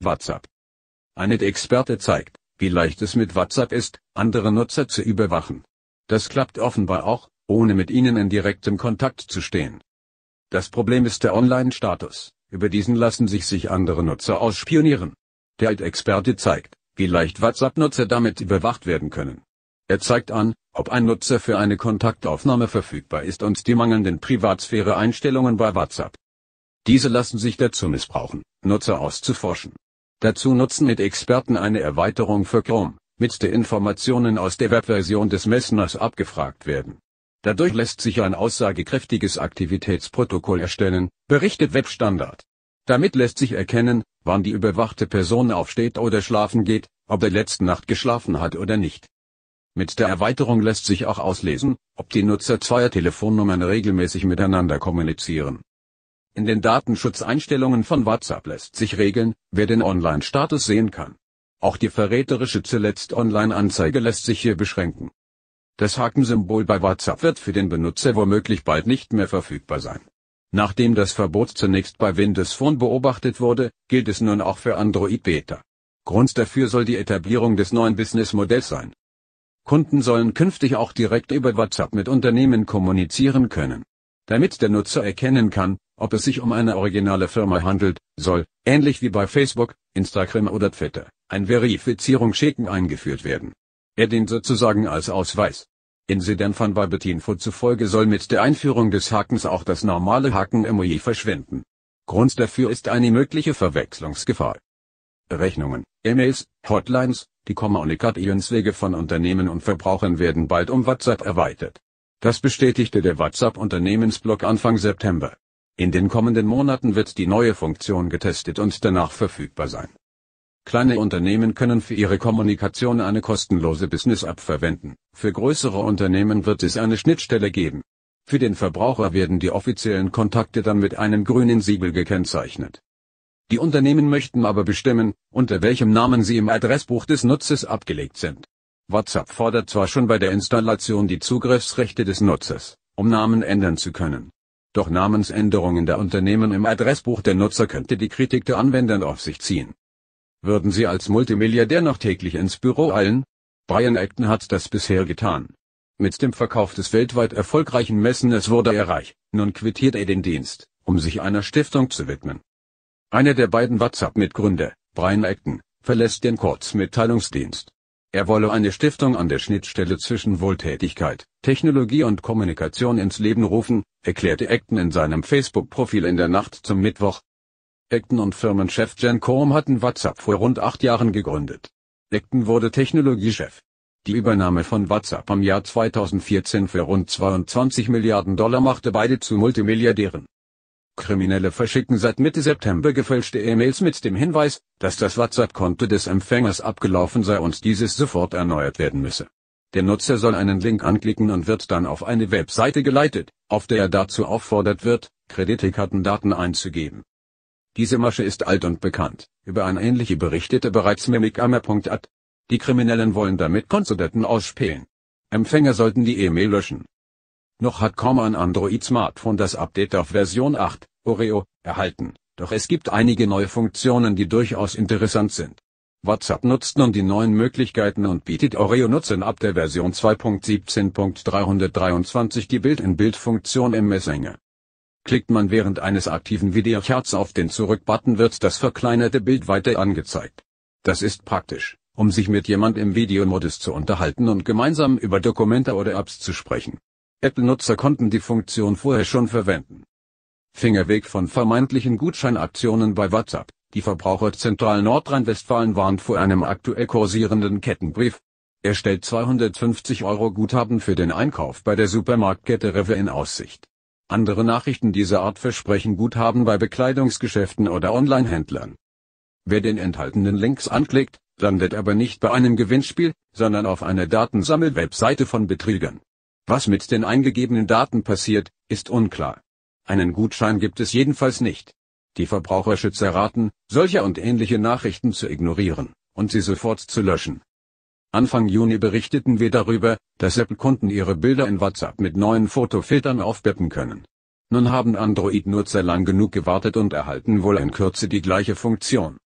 WhatsApp. Anet-Experte zeigt, wie leicht es mit WhatsApp ist, andere Nutzer zu überwachen. Das klappt offenbar auch, ohne mit ihnen in direktem Kontakt zu stehen. Das Problem ist der Online-Status, über diesen lassen sich sich andere Nutzer ausspionieren. Der Alt-Experte zeigt, wie leicht WhatsApp-Nutzer damit überwacht werden können. Er zeigt an, ob ein Nutzer für eine Kontaktaufnahme verfügbar ist und die mangelnden Privatsphäre-Einstellungen bei WhatsApp. Diese lassen sich dazu missbrauchen, Nutzer auszuforschen. Dazu nutzen mit Experten eine Erweiterung für Chrome, mit der Informationen aus der Webversion des Messners abgefragt werden. Dadurch lässt sich ein aussagekräftiges Aktivitätsprotokoll erstellen, berichtet Webstandard. Damit lässt sich erkennen, wann die überwachte Person aufsteht oder schlafen geht, ob er letzte Nacht geschlafen hat oder nicht. Mit der Erweiterung lässt sich auch auslesen, ob die Nutzer zweier Telefonnummern regelmäßig miteinander kommunizieren. In den Datenschutzeinstellungen von WhatsApp lässt sich regeln, wer den Online-Status sehen kann. Auch die verräterische zuletzt Online-Anzeige lässt sich hier beschränken. Das Hakensymbol bei WhatsApp wird für den Benutzer womöglich bald nicht mehr verfügbar sein. Nachdem das Verbot zunächst bei Windows Phone beobachtet wurde, gilt es nun auch für Android Beta. Grund dafür soll die Etablierung des neuen Businessmodells sein. Kunden sollen künftig auch direkt über WhatsApp mit Unternehmen kommunizieren können. Damit der Nutzer erkennen kann, ob es sich um eine originale Firma handelt, soll, ähnlich wie bei Facebook, Instagram oder Twitter, ein Verifizierungsschicken eingeführt werden. Er dient sozusagen als Ausweis. In Sedan von Weibetinfo zufolge soll mit der Einführung des Hakens auch das normale Haken-Emoji verschwinden. Grund dafür ist eine mögliche Verwechslungsgefahr. Rechnungen, E-Mails, Hotlines, die Kommunikationswege von Unternehmen und Verbrauchern werden bald um WhatsApp erweitert. Das bestätigte der WhatsApp-Unternehmensblog Anfang September. In den kommenden Monaten wird die neue Funktion getestet und danach verfügbar sein. Kleine Unternehmen können für ihre Kommunikation eine kostenlose Business App verwenden, für größere Unternehmen wird es eine Schnittstelle geben. Für den Verbraucher werden die offiziellen Kontakte dann mit einem grünen Siegel gekennzeichnet. Die Unternehmen möchten aber bestimmen, unter welchem Namen sie im Adressbuch des Nutzes abgelegt sind. WhatsApp fordert zwar schon bei der Installation die Zugriffsrechte des Nutzers, um Namen ändern zu können. Doch Namensänderungen der Unternehmen im Adressbuch der Nutzer könnte die Kritik der Anwender auf sich ziehen. Würden Sie als Multimilliardär noch täglich ins Büro eilen? Brian Acton hat das bisher getan. Mit dem Verkauf des weltweit erfolgreichen Messens wurde er reich, nun quittiert er den Dienst, um sich einer Stiftung zu widmen. Einer der beiden WhatsApp-Mitgründer, Brian Acton, verlässt den Kurzmitteilungsdienst. Er wolle eine Stiftung an der Schnittstelle zwischen Wohltätigkeit, Technologie und Kommunikation ins Leben rufen, erklärte Acton in seinem Facebook-Profil in der Nacht zum Mittwoch. Acton und Firmenchef Jen Korm hatten WhatsApp vor rund acht Jahren gegründet. Acton wurde Technologiechef. Die Übernahme von WhatsApp im Jahr 2014 für rund 22 Milliarden Dollar machte beide zu Multimilliardären. Kriminelle verschicken seit Mitte September gefälschte E-Mails mit dem Hinweis, dass das WhatsApp-Konto des Empfängers abgelaufen sei und dieses sofort erneuert werden müsse. Der Nutzer soll einen Link anklicken und wird dann auf eine Webseite geleitet, auf der er dazu auffordert wird, Kreditkartendaten einzugeben. Diese Masche ist alt und bekannt, über eine ähnliche berichtete bereits mimikama.at. Die Kriminellen wollen damit Konsodaten ausspähen. Empfänger sollten die E-Mail löschen, noch hat kaum ein Android-Smartphone das Update auf Version 8, Oreo, erhalten, doch es gibt einige neue Funktionen, die durchaus interessant sind. WhatsApp nutzt nun die neuen Möglichkeiten und bietet Oreo-Nutzern ab der Version 2.17.323 die Bild-in-Bild-Funktion im Messenger. Klickt man während eines aktiven Videocharts auf den Zurück-Button wird das verkleinerte Bild weiter angezeigt. Das ist praktisch, um sich mit jemand im Videomodus zu unterhalten und gemeinsam über Dokumente oder Apps zu sprechen. Apple-Nutzer konnten die Funktion vorher schon verwenden. Finger weg von vermeintlichen Gutscheinaktionen bei WhatsApp. Die Verbraucherzentral Nordrhein-Westfalen warnt vor einem aktuell kursierenden Kettenbrief. Er stellt 250 Euro Guthaben für den Einkauf bei der Supermarktkette Rewe in Aussicht. Andere Nachrichten dieser Art versprechen Guthaben bei Bekleidungsgeschäften oder Online-Händlern. Wer den enthaltenen Links anklickt, landet aber nicht bei einem Gewinnspiel, sondern auf einer Datensammel-Webseite von Betrügern. Was mit den eingegebenen Daten passiert, ist unklar. Einen Gutschein gibt es jedenfalls nicht. Die Verbraucherschützer raten, solche und ähnliche Nachrichten zu ignorieren und sie sofort zu löschen. Anfang Juni berichteten wir darüber, dass Apple-Kunden ihre Bilder in WhatsApp mit neuen Fotofiltern aufpeppen können. Nun haben Android-Nutzer lang genug gewartet und erhalten wohl in Kürze die gleiche Funktion.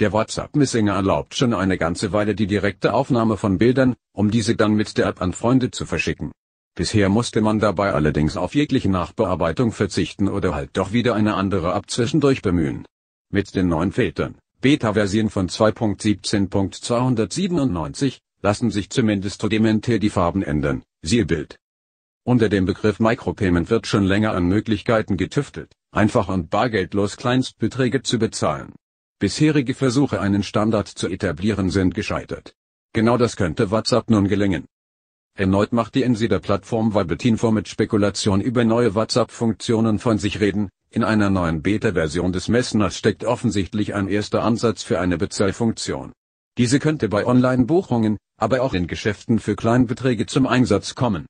Der whatsapp missinger erlaubt schon eine ganze Weile die direkte Aufnahme von Bildern, um diese dann mit der App an Freunde zu verschicken. Bisher musste man dabei allerdings auf jegliche Nachbearbeitung verzichten oder halt doch wieder eine andere abzwischendurch bemühen. Mit den neuen Filtern, Beta-Version von 2.17.297, lassen sich zumindest rudimentär die Farben ändern, siehe Bild. Unter dem Begriff Micropayment wird schon länger an Möglichkeiten getüftelt, einfach und bargeldlos Kleinstbeträge zu bezahlen. Bisherige Versuche einen Standard zu etablieren sind gescheitert. Genau das könnte WhatsApp nun gelingen. Erneut macht die Insider-Plattform Webetinfo mit Spekulation über neue WhatsApp-Funktionen von sich reden. In einer neuen Beta-Version des Messners steckt offensichtlich ein erster Ansatz für eine Bezahlfunktion. Diese könnte bei Online-Buchungen, aber auch in Geschäften für Kleinbeträge zum Einsatz kommen.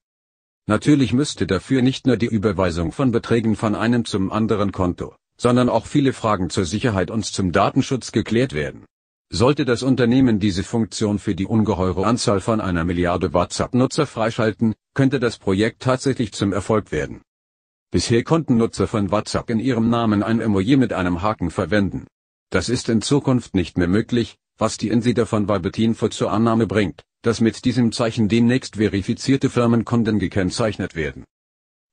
Natürlich müsste dafür nicht nur die Überweisung von Beträgen von einem zum anderen Konto, sondern auch viele Fragen zur Sicherheit und zum Datenschutz geklärt werden. Sollte das Unternehmen diese Funktion für die ungeheure Anzahl von einer Milliarde WhatsApp-Nutzer freischalten, könnte das Projekt tatsächlich zum Erfolg werden. Bisher konnten Nutzer von WhatsApp in ihrem Namen ein Emoji mit einem Haken verwenden. Das ist in Zukunft nicht mehr möglich, was die Insider von Valbetinfo zur Annahme bringt, dass mit diesem Zeichen demnächst verifizierte Firmenkunden gekennzeichnet werden.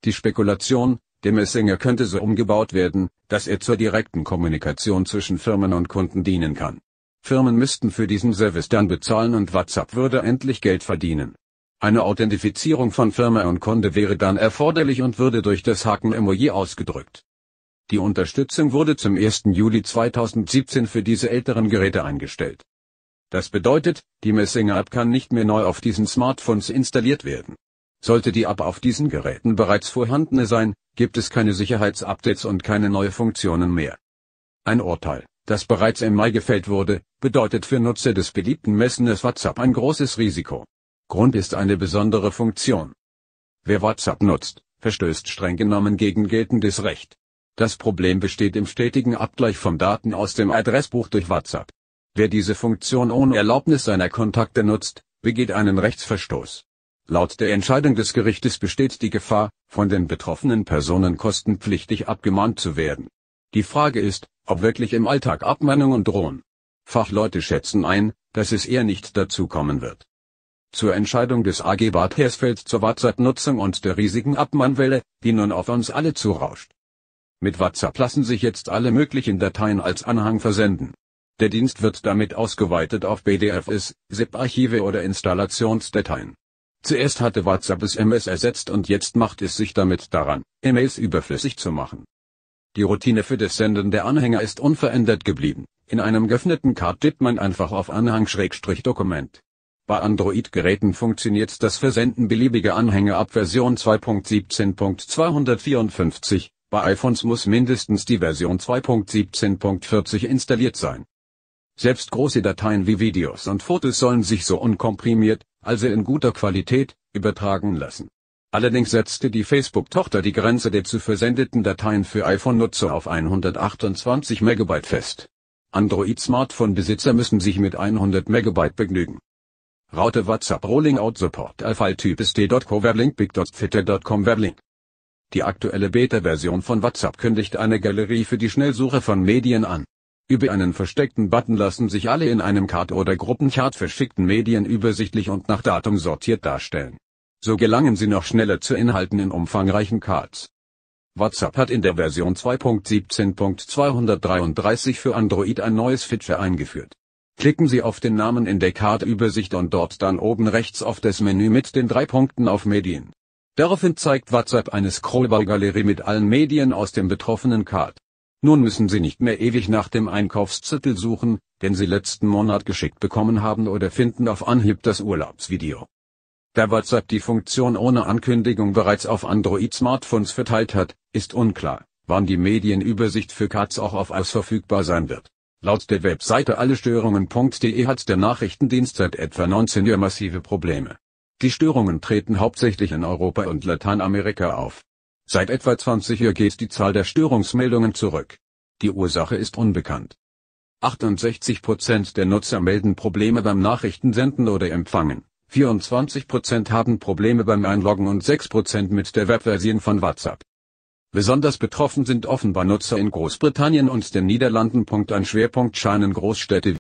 Die Spekulation, der Messenger könnte so umgebaut werden, dass er zur direkten Kommunikation zwischen Firmen und Kunden dienen kann. Firmen müssten für diesen Service dann bezahlen und WhatsApp würde endlich Geld verdienen. Eine Authentifizierung von Firma und Kunde wäre dann erforderlich und würde durch das Haken-Emoji ausgedrückt. Die Unterstützung wurde zum 1. Juli 2017 für diese älteren Geräte eingestellt. Das bedeutet, die Messinger-App kann nicht mehr neu auf diesen Smartphones installiert werden. Sollte die App auf diesen Geräten bereits vorhandene sein, gibt es keine Sicherheitsupdates und keine neue Funktionen mehr. Ein Urteil das bereits im Mai gefällt wurde, bedeutet für Nutzer des beliebten Messengers WhatsApp ein großes Risiko. Grund ist eine besondere Funktion. Wer WhatsApp nutzt, verstößt streng genommen gegen geltendes Recht. Das Problem besteht im stetigen Abgleich von Daten aus dem Adressbuch durch WhatsApp. Wer diese Funktion ohne Erlaubnis seiner Kontakte nutzt, begeht einen Rechtsverstoß. Laut der Entscheidung des Gerichtes besteht die Gefahr, von den betroffenen Personen kostenpflichtig abgemahnt zu werden. Die Frage ist, ob wirklich im Alltag Abmahnungen drohen. Fachleute schätzen ein, dass es eher nicht dazu kommen wird. Zur Entscheidung des AG Bad Hersfeld zur WhatsApp-Nutzung und der riesigen Abmahnwelle, die nun auf uns alle zurauscht. Mit WhatsApp lassen sich jetzt alle möglichen Dateien als Anhang versenden. Der Dienst wird damit ausgeweitet auf PDFs, ZIP-Archive oder Installationsdateien. Zuerst hatte WhatsApp es MS ersetzt und jetzt macht es sich damit daran, E-Mails überflüssig zu machen. Die Routine für das Senden der Anhänger ist unverändert geblieben. In einem geöffneten Card tippt man einfach auf Anhang-Dokument. Bei Android-Geräten funktioniert das Versenden beliebiger Anhänger ab Version 2.17.254, bei iPhones muss mindestens die Version 2.17.40 installiert sein. Selbst große Dateien wie Videos und Fotos sollen sich so unkomprimiert, also in guter Qualität, übertragen lassen. Allerdings setzte die Facebook-Tochter die Grenze der zu versendeten Dateien für iPhone-Nutzer auf 128 MB fest. Android-Smartphone-Besitzer müssen sich mit 100 MB begnügen. Raute WhatsApp Rolling Out Support Alpha Typ ist d.coverlink.big.fitter.com Weblink. Die aktuelle Beta-Version von WhatsApp kündigt eine Galerie für die Schnellsuche von Medien an. Über einen versteckten Button lassen sich alle in einem Card oder Gruppenchart verschickten Medien übersichtlich und nach Datum sortiert darstellen so gelangen sie noch schneller zu Inhalten in umfangreichen Cards. WhatsApp hat in der Version 2.17.233 für Android ein neues Feature eingeführt. Klicken Sie auf den Namen in der Card-Übersicht und dort dann oben rechts auf das Menü mit den drei Punkten auf Medien. Daraufhin zeigt WhatsApp eine Scrollbar-Galerie mit allen Medien aus dem betroffenen Card. Nun müssen Sie nicht mehr ewig nach dem Einkaufszettel suchen, den Sie letzten Monat geschickt bekommen haben oder finden auf Anhieb das Urlaubsvideo. Da WhatsApp die Funktion ohne Ankündigung bereits auf Android-Smartphones verteilt hat, ist unklar, wann die Medienübersicht für Katz auch auf iOS verfügbar sein wird. Laut der Webseite allestörungen.de hat der Nachrichtendienst seit etwa 19 Uhr massive Probleme. Die Störungen treten hauptsächlich in Europa und Lateinamerika auf. Seit etwa 20 Uhr geht die Zahl der Störungsmeldungen zurück. Die Ursache ist unbekannt. 68% Prozent der Nutzer melden Probleme beim Nachrichtensenden oder Empfangen. 24% haben Probleme beim Einloggen und 6% mit der Webversion von WhatsApp. Besonders betroffen sind offenbar Nutzer in Großbritannien und den Niederlanden. Ein Schwerpunkt scheinen Großstädte